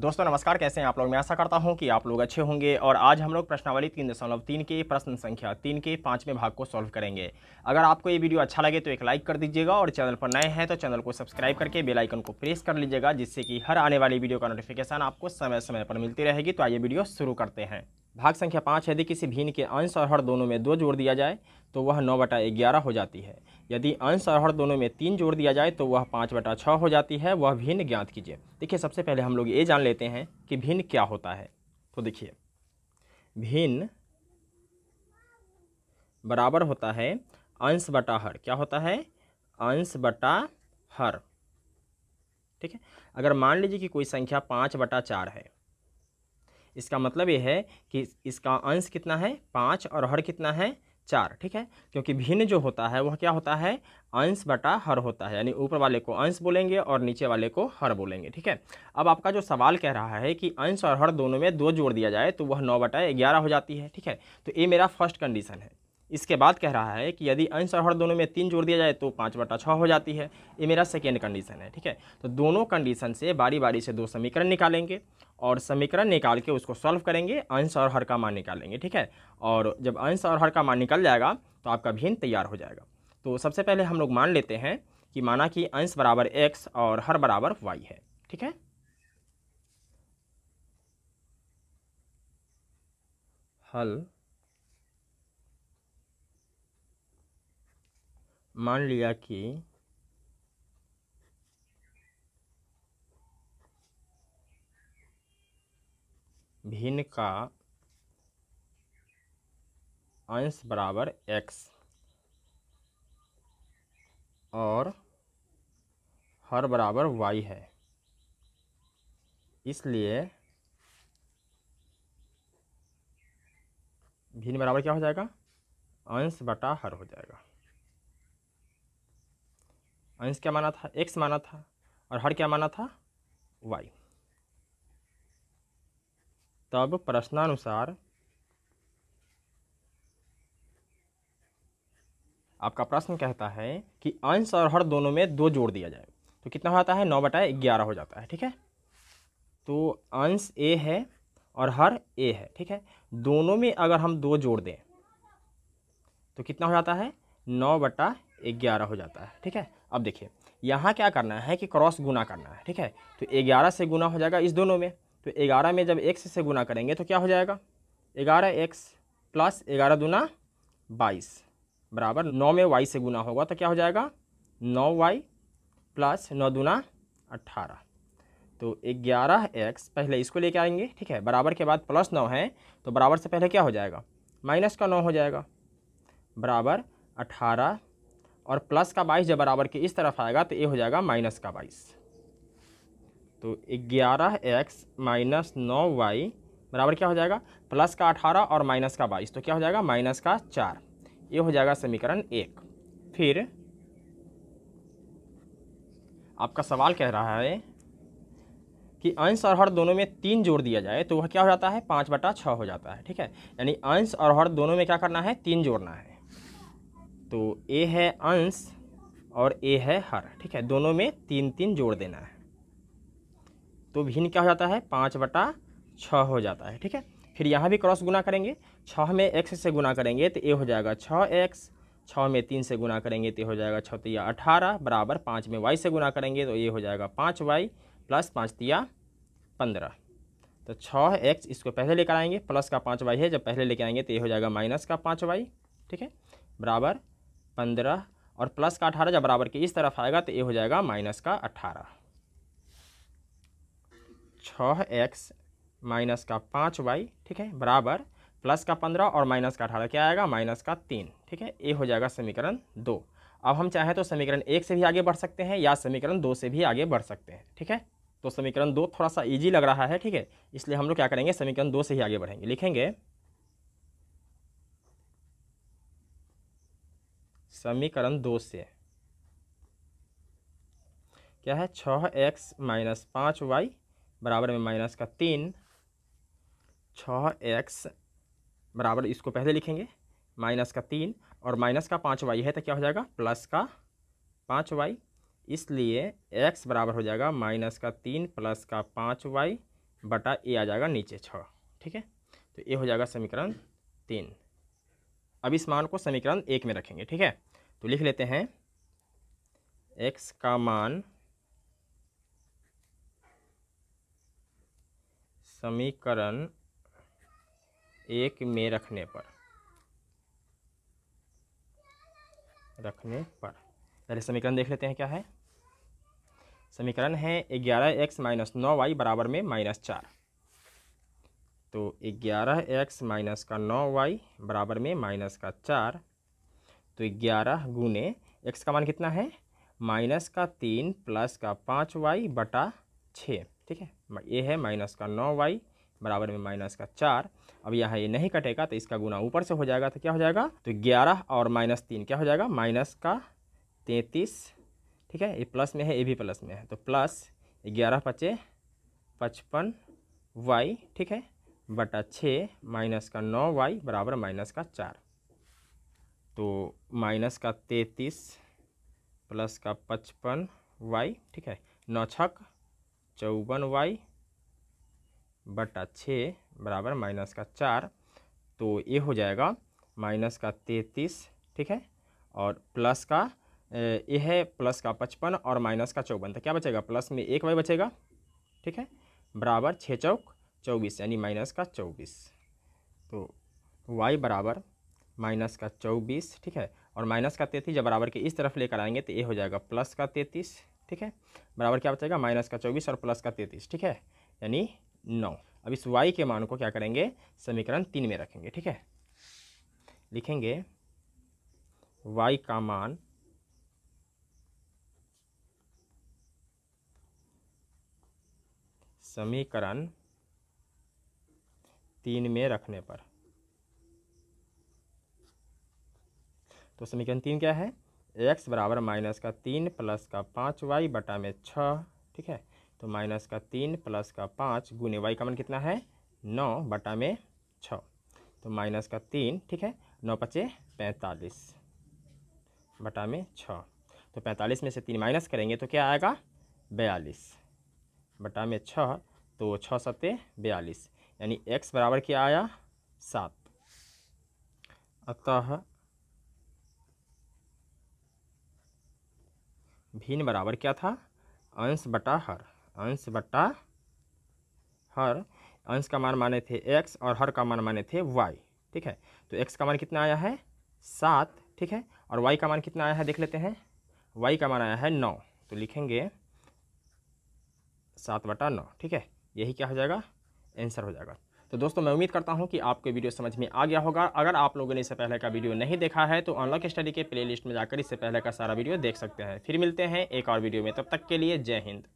दोस्तों नमस्कार कैसे हैं आप लोग मैं आशा करता हूं कि आप लोग अच्छे होंगे और आज हम लोग प्रश्नावली तीन दशमलव तीन के प्रश्न संख्या तीन के पाँचवें भाग को सॉल्व करेंगे अगर आपको ये वीडियो अच्छा लगे तो एक लाइक कर दीजिएगा और चैनल पर नए हैं तो चैनल को सब्सक्राइब करके बेल आइकन को प्रेस कर लीजिएगा जिससे कि हर आने वाली वीडियो का नोटिफिकेशन आपको समय समय पर मिलती रहेगी तो आइए वीडियो शुरू करते हैं भाग संख्या पाँच यदि किसी भिन्न के अंश और हर दोनों में दो जोड़ दिया जाए तो वह नौ बटा ग्यारह हो जाती है यदि अंश और हर दोनों में तीन जोड़ दिया जाए तो वह पाँच बटा छः हो जाती है वह भिन्न ज्ञात कीजिए देखिए सबसे पहले हम लोग ये जान लेते हैं कि भिन्न क्या होता है तो देखिए भिन्न बराबर होता है अंश बटा हर क्या होता है अंश बटा हर ठीक है अगर मान लीजिए कि कोई संख्या पाँच बटा चार है इसका मतलब ये है कि इसका अंश कितना है पाँच और हर कितना है चार ठीक है क्योंकि भिन्न जो होता है वह क्या होता है अंश बटा हर होता है यानी ऊपर वाले को अंश बोलेंगे और नीचे वाले को हर बोलेंगे ठीक है अब आपका जो सवाल कह रहा है कि अंश और हर दोनों में दो जोड़ दिया जाए तो वह नौ बटा ग्यारह हो जाती है ठीक है तो ये मेरा फर्स्ट कंडीशन है इसके बाद कह रहा है कि यदि अंश और हर दोनों में तीन जोड़ दिया जाए तो पाँच बटा छः हो जाती है ये मेरा सेकेंड कंडीशन है ठीक है तो दोनों कंडीशन से बारी बारी से दो समीकरण निकालेंगे और समीकरण निकाल के उसको सॉल्व करेंगे अंश और हर का मान निकालेंगे ठीक है और जब अंश और हर का मान निकल जाएगा तो आपका भिन्न तैयार हो जाएगा तो सबसे पहले हम लोग मान लेते हैं कि माना कि अंश बराबर एक्स और हर बराबर वाई है ठीक है हल मान लिया कि भिन्न का अंश बराबर एक्स और हर बराबर वाई है इसलिए भिन्न बराबर क्या हो जाएगा अंश बटा हर हो जाएगा अंश क्या माना था एक्स माना था और हर क्या माना था वाई तब प्रश्नानुसार आपका प्रश्न कहता है कि अंश और हर दोनों में दो जोड़ दिया जाए तो कितना हो जाता है नौ बटा ग्यारह हो जाता है ठीक है तो अंश ए है और हर ए है ठीक है दोनों में अगर हम दो जोड़ दें तो कितना हो जाता है नौ बटा ग्यारह हो जाता है ठीक है अब देखिए यहाँ क्या करना है कि क्रॉस गुना करना है ठीक है तो ग्यारह से गुना हो जाएगा इस दोनों में तो ग्यारह में जब एक्स से गुना करेंगे तो क्या हो जाएगा ग्यारह एक्स प्लस ग्यारह दुना बाईस बराबर नौ में वाई से गुना होगा तो क्या हो जाएगा नौ वाई प्लस नौ दूना अट्ठारह तो ग्यारह एक्स पहले इसको लेके आएंगे ठीक है बराबर के बाद प्लस नौ है तो बराबर से पहले क्या हो जाएगा माइनस का नौ हो जाएगा बराबर अट्ठारह और प्लस का बाईस जब बराबर के इस तरफ आएगा तो ये हो जाएगा माइनस का बाईस तो ग्यारह एक्स माइनस नौ वाई बराबर क्या हो जाएगा प्लस का अठारह और माइनस का बाईस तो क्या हो जाएगा माइनस का चार ये हो जाएगा समीकरण एक फिर आपका सवाल कह रहा है कि अंश और हर दोनों में तीन जोड़ दिया जाए तो वह क्या हो जाता है पाँच बटा छः हो जाता है ठीक है यानी अंश और हर दोनों में क्या करना है तीन जोड़ना है तो ए है अंश और ए है हर ठीक है दोनों में तीन तीन जोड़ देना है तो भिन्न क्या हो जाता है पाँच बटा छः हो जाता है ठीक है फिर यहाँ भी क्रॉस गुना करेंगे छः में एक्स से गुना करेंगे तो ए हो जाएगा छः एक्स छः में तीन से गुना करेंगे तो ये हो जाएगा छतिया अठारह बराबर पाँच में वाई से गुना करेंगे तो ये हो जाएगा पाँच वाई प्लस पाँच तिया पंद्रह तो छः एक्स इसको पहले लेकर आएंगे प्लस का पाँच वाई है जब पहले लेकर आएंगे तो ये हो जाएगा माइनस का पाँच वाई ठीक है बराबर पंद्रह और प्लस का अठारह जब बराबर के इस तरफ आएगा तो ये हो जाएगा माइनस का अठारह छः एक्स माइनस का पाँच वाई ठीक है बराबर प्लस का पंद्रह और माइनस का अठारह क्या आएगा माइनस का तीन ठीक है ए हो जाएगा समीकरण दो अब हम चाहें तो समीकरण एक से भी आगे बढ़ सकते हैं या समीकरण दो से भी आगे बढ़ सकते हैं ठीक है तो समीकरण दो थोड़ा सा ईजी लग रहा है ठीक है इसलिए हम लोग क्या करेंगे समीकरण दो से ही आगे बढ़ेंगे लिखेंगे समीकरण दो से क्या है छः एक्स माइनस पाँच वाई बराबर में माइनस का तीन छः एक्स बराबर इसको पहले लिखेंगे माइनस का तीन और माइनस का पाँच वाई है तो क्या हो जाएगा प्लस का पाँच वाई इसलिए एक्स बराबर हो जाएगा माइनस का तीन प्लस का पाँच वाई बटा ए आ जाएगा नीचे छ ठीक है तो ये हो जाएगा समीकरण तीन अब इस मान को समीकरण एक में रखेंगे ठीक है तो लिख लेते हैं एक्स का मान समीकरण एक में रखने पर रखने पर पहले समीकरण देख लेते हैं क्या है समीकरण है ग्यारह एक्स माइनस नौ वाई बराबर में माइनस चार तो ग्यारह एक्स माइनस का नौ वाई बराबर में माइनस का चार तो ग्यारह गुने एक्स का मान कितना है माइनस का तीन प्लस का पाँच वाई बटा छः ठीक है ये है माइनस का नौ वाई बराबर में माइनस का चार अब यहाँ ये नहीं कटेगा तो इसका गुना ऊपर से हो जाएगा तो क्या हो जाएगा तो ग्यारह और माइनस तीन क्या हो जाएगा माइनस का तैंतीस ठीक है ये प्लस में है ये भी प्लस में है तो प्लस ग्यारह पचे पचपन वाई ठीक है बटा छः माइनस का नौ वाई बराबर माइनस का चार तो माइनस का तैंतीस प्लस का पचपन वाई ठीक है नौ छक चौवन वाई बटा छः बराबर माइनस का चार तो ये हो जाएगा माइनस का तैंतीस ठीक है और प्लस का ये है प्लस का पचपन और माइनस का चौवन तो क्या बचेगा प्लस में एक वाई बचेगा ठीक है बराबर छः चौक चौबीस यानी माइनस का चौबीस तो वाई बराबर माइनस का चौबीस ठीक है और माइनस का तैंतीस जब बराबर के इस तरफ लेकर आएंगे तो ये हो जाएगा प्लस का तैंतीस ठीक है बराबर क्या बचेगा माइनस का चौबीस और प्लस का तैंतीस ठीक है यानी नौ अब इस वाई के मान को क्या करेंगे समीकरण तीन में रखेंगे ठीक है लिखेंगे वाई का मान समीकरण तीन में रखने पर तो समीकरण तीन क्या है एक्स बराबर माइनस का तीन प्लस का पाँच वाई बटा में छः ठीक है तो माइनस का तीन प्लस का पाँच गुने वाई का मन कितना है नौ बटा में छः तो माइनस का तीन ठीक है नौ पचे पैंतालीस बटा में छ तो पैंतालीस में से तीन माइनस करेंगे तो क्या आएगा बयालीस बटा में छः तो छः सत्ते बयालीस यानी एक्स बराबर क्या आया सात अतः भिन्न बराबर क्या था अंश बटा हर अंश बटा हर अंश का मान माने थे एक्स और हर का मान माने थे वाई ठीक है तो एक्स का मान कितना आया है सात ठीक है और वाई का मान कितना आया है देख लेते हैं वाई का मान आया है नौ तो लिखेंगे सात बटा नौ ठीक है यही क्या हो जाएगा आंसर हो जाएगा तो दोस्तों मैं उम्मीद करता हूँ कि आपको वीडियो समझ में आ गया होगा अगर आप लोगों ने इससे पहले का वीडियो नहीं देखा है तो अनलॉक स्टडी के प्लेलिस्ट में जाकर इससे पहले का सारा वीडियो देख सकते हैं फिर मिलते हैं एक और वीडियो में तब तक के लिए जय हिंद